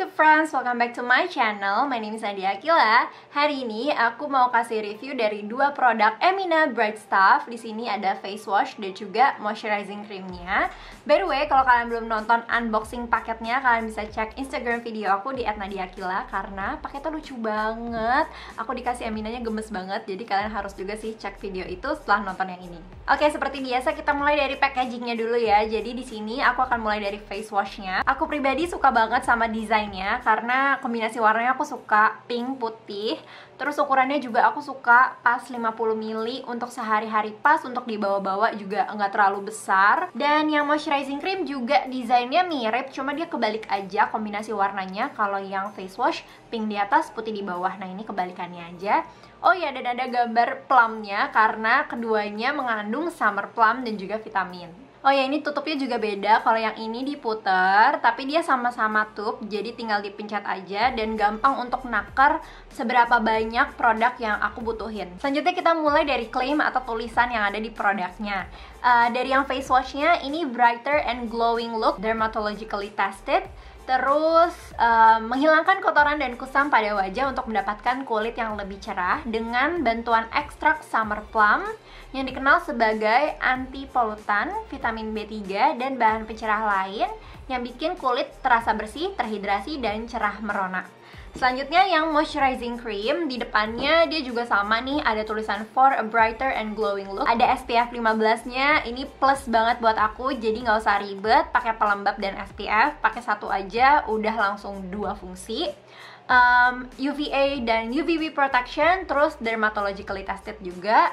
to friends, welcome back to my channel. My name is Nadia Akila. Hari ini aku mau kasih review dari dua produk Emina Bright Stuff. Di sini ada face wash dan juga moisturizing creamnya. By the way, kalau kalian belum nonton unboxing paketnya, kalian bisa cek Instagram video aku di @nadiakila karena paketnya lucu banget. Aku dikasih Eminanya gemes banget, jadi kalian harus juga sih cek video itu setelah nonton yang ini. Oke, seperti biasa kita mulai dari packagingnya dulu ya. Jadi di sini aku akan mulai dari face washnya. Aku pribadi suka banget sama desain warnanya karena kombinasi warnanya aku suka pink putih terus ukurannya juga aku suka pas 50 ml untuk sehari-hari pas untuk dibawa-bawa juga nggak terlalu besar dan yang moisturizing cream juga desainnya mirip cuma dia kebalik aja kombinasi warnanya kalau yang face wash pink di atas putih di bawah nah ini kebalikannya aja Oh iya, dan ada gambar plumnya karena keduanya mengandung summer plum dan juga vitamin. Oh ya ini tutupnya juga beda. Kalau yang ini diputer, tapi dia sama-sama tutup. jadi tinggal dipencet aja dan gampang untuk naker seberapa banyak produk yang aku butuhin. Selanjutnya kita mulai dari claim atau tulisan yang ada di produknya. Uh, dari yang face washnya ini brighter and glowing look, dermatologically tested. Terus uh, menghilangkan kotoran dan kusam pada wajah untuk mendapatkan kulit yang lebih cerah dengan bantuan ekstrak summer plum yang dikenal sebagai anti polutan, vitamin B3 dan bahan pencerah lain yang bikin kulit terasa bersih, terhidrasi dan cerah merona. Selanjutnya yang moisturizing cream, di depannya dia juga sama nih, ada tulisan for a brighter and glowing look. Ada SPF 15-nya, ini plus banget buat aku, jadi nggak usah ribet, pakai pelembab dan SPF, pakai satu aja, udah langsung dua fungsi. Um, UVA dan UVB protection, terus dermatologically tested juga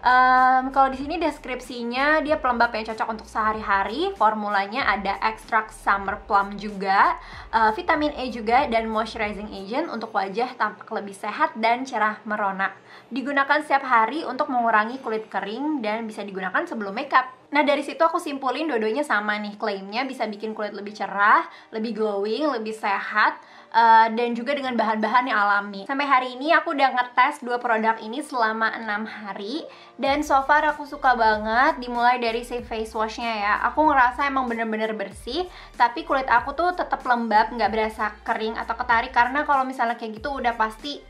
Um, kalau di sini deskripsinya dia pelembab yang cocok untuk sehari-hari. Formulanya ada ekstrak summer plum juga, uh, vitamin E juga dan moisturizing agent untuk wajah tampak lebih sehat dan cerah merona. Digunakan setiap hari untuk mengurangi kulit kering dan bisa digunakan sebelum makeup. Nah dari situ aku simpulin dua-duanya sama nih klaimnya bisa bikin kulit lebih cerah, lebih glowing, lebih sehat, uh, dan juga dengan bahan-bahan yang alami. Sampai hari ini aku udah ngetes dua produk ini selama enam hari dan so far aku suka banget dimulai dari si face washnya ya. Aku ngerasa emang bener-bener bersih tapi kulit aku tuh tetap lembab nggak berasa kering atau ketarik karena kalau misalnya kayak gitu udah pasti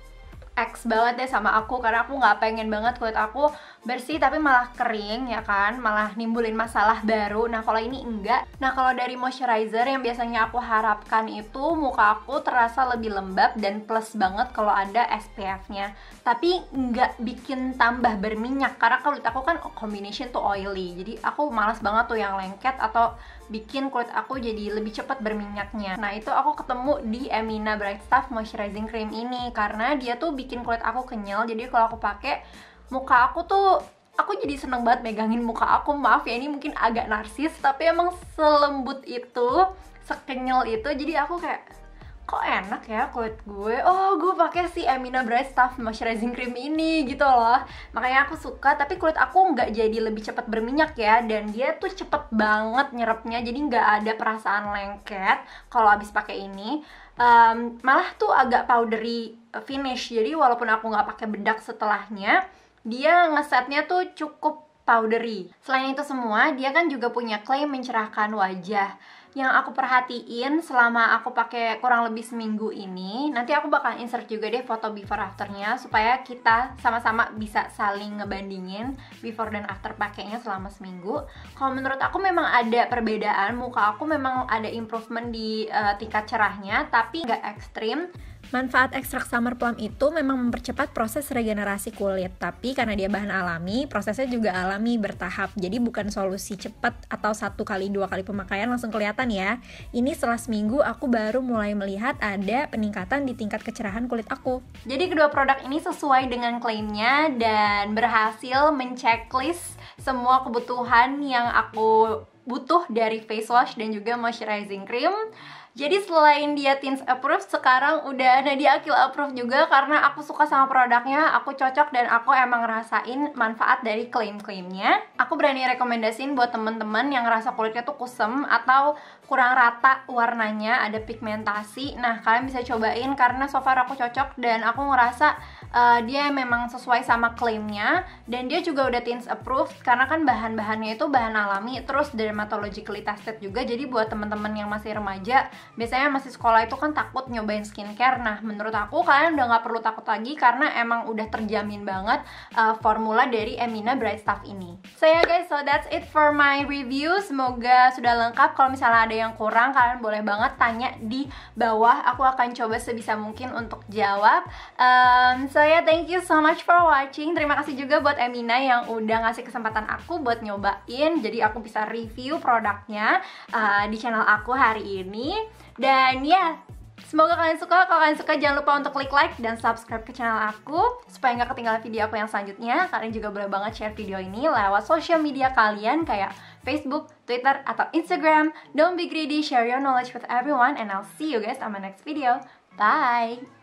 X banget deh ya sama aku karena aku nggak pengen banget kulit aku bersih tapi malah kering ya kan malah nimbulin masalah baru nah kalau ini enggak nah kalau dari moisturizer yang biasanya aku harapkan itu muka aku terasa lebih lembab dan plus banget kalau ada SPF nya tapi nggak bikin tambah berminyak karena kulit aku kan combination tuh oily jadi aku malas banget tuh yang lengket atau bikin kulit aku jadi lebih cepat berminyaknya nah itu aku ketemu di Emina Bright Stuff Moisturizing Cream ini karena dia tuh bikin kulit aku kenyal jadi kalau aku pakai muka aku tuh aku jadi seneng banget megangin muka aku maaf ya ini mungkin agak narsis tapi emang selembut itu sekenyal itu jadi aku kayak kok enak ya kulit gue oh gue pakai si Amina Bright Stuff Moisturizing Cream ini gitu loh makanya aku suka tapi kulit aku nggak jadi lebih cepat berminyak ya dan dia tuh cepet banget nyerapnya jadi nggak ada perasaan lengket kalau abis pakai ini um, malah tuh agak powdery finish jadi walaupun aku nggak pakai bedak setelahnya dia ngesetnya tuh cukup powdery. Selain itu semua, dia kan juga punya klaim mencerahkan wajah yang aku perhatiin selama aku pakai kurang lebih seminggu ini nanti aku bakal insert juga deh foto before afternya supaya kita sama-sama bisa saling ngebandingin before dan after pakainya selama seminggu kalau menurut aku memang ada perbedaan muka aku memang ada improvement di uh, tingkat cerahnya tapi nggak ekstrim Manfaat ekstrak summer plum itu memang mempercepat proses regenerasi kulit, tapi karena dia bahan alami, prosesnya juga alami bertahap. Jadi bukan solusi cepat atau satu kali dua kali pemakaian langsung kelihatan ya. Ini setelah seminggu aku baru mulai melihat ada peningkatan di tingkat kecerahan kulit aku. Jadi kedua produk ini sesuai dengan klaimnya dan berhasil menchecklist semua kebutuhan yang aku butuh dari face wash dan juga moisturizing cream. Jadi selain dia teens approve, sekarang udah ada di Akil approve juga karena aku suka sama produknya, aku cocok dan aku emang ngerasain manfaat dari klaim-klaimnya. Aku berani rekomendasiin buat temen-temen yang ngerasa kulitnya tuh kusem atau kurang rata warnanya, ada pigmentasi. Nah, kalian bisa cobain karena so far aku cocok dan aku ngerasa uh, dia memang sesuai sama klaimnya dan dia juga udah teens approved karena kan bahan-bahannya itu bahan alami terus dermatologically tested juga. Jadi buat temen-temen yang masih remaja biasanya masih sekolah itu kan takut nyobain skincare nah menurut aku kalian udah nggak perlu takut lagi karena emang udah terjamin banget uh, formula dari Emina Bright Stuff ini so ya yeah, guys so that's it for my review semoga sudah lengkap kalau misalnya ada yang kurang kalian boleh banget tanya di bawah aku akan coba sebisa mungkin untuk jawab um, so ya yeah, thank you so much for watching terima kasih juga buat Emina yang udah ngasih kesempatan aku buat nyobain jadi aku bisa review produknya uh, di channel aku hari ini dan ya, semoga kalian suka. Kalau kalian suka jangan lupa untuk klik like dan subscribe ke channel aku supaya nggak ketinggalan video aku yang selanjutnya. Kalian juga boleh banget share video ini lewat sosial media kalian kayak Facebook, Twitter, atau Instagram. Don't be greedy, share your knowledge with everyone and I'll see you guys on my next video. Bye!